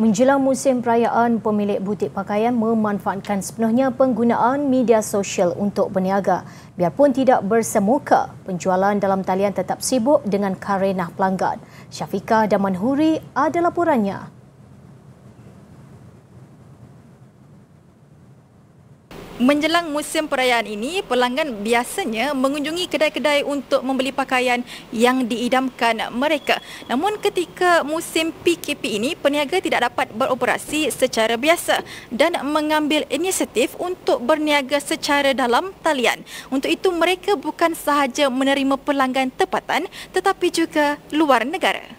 Menjelang musim perayaan, pemilik butik pakaian memanfaatkan sepenuhnya penggunaan media sosial untuk berniaga. Biarpun tidak bersemuka, penjualan dalam talian tetap sibuk dengan karenah pelanggan. Syafiqah Damanhuri ada laporannya. Menjelang musim perayaan ini, pelanggan biasanya mengunjungi kedai-kedai untuk membeli pakaian yang diidamkan mereka. Namun ketika musim PKP ini, peniaga tidak dapat beroperasi secara biasa dan mengambil inisiatif untuk berniaga secara dalam talian. Untuk itu, mereka bukan sahaja menerima pelanggan tepatan tetapi juga luar negara.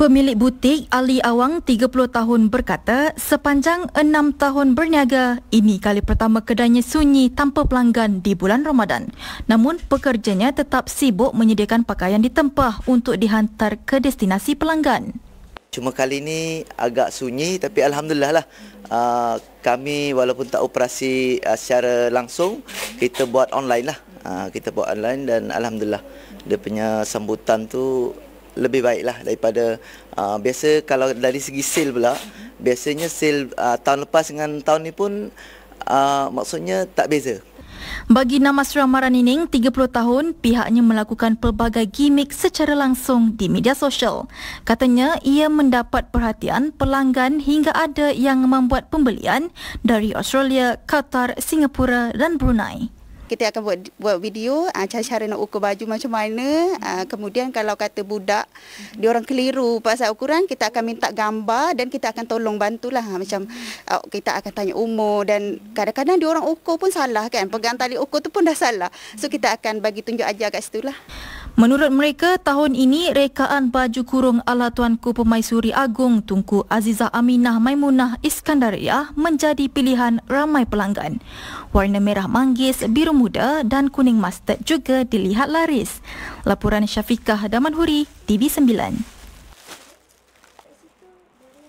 Pemilik butik Ali Awang 30 tahun berkata sepanjang 6 tahun berniaga, ini kali pertama kedainya sunyi tanpa pelanggan di bulan Ramadan. Namun pekerjanya tetap sibuk menyediakan pakaian ditempah untuk dihantar ke destinasi pelanggan. Cuma kali ini agak sunyi tapi Alhamdulillah lah ah, kami walaupun tak operasi ah, secara langsung, kita buat online lah. Ah, kita buat online dan Alhamdulillah dia punya sambutan tu lebih baiklah daripada uh, biasa kalau dari segi sale pula biasanya sale uh, tahun lepas dengan tahun ni pun uh, maksudnya tak beza bagi nama Ramaran Nining, 30 tahun, pihaknya melakukan pelbagai gimmick secara langsung di media sosial. Katanya ia mendapat perhatian pelanggan hingga ada yang membuat pembelian dari Australia, Qatar, Singapura dan Brunei kita akan buat buat video uh, cara-cara nak ukur baju macam mana ah, kemudian kalau kata budak mm dia orang keliru pasal ukuran kita akan minta gambar dan kita akan tolong bantulah ah, macam kita akan tanya umur dan kadang-kadang dia orang ukur pun salah kan pegang tali ukur tu pun dah salah so kita akan bagi tunjuk ajar kat situlah Menurut mereka, tahun ini rekaan baju kurung ala Tuanku Pemaisuri Agung Tunku Azizah Aminah Maimunah Iskandariah menjadi pilihan ramai pelanggan. Warna merah manggis, biru muda dan kuning mustard juga dilihat laris. Laporan Syafiqah Damanhuri, TV9.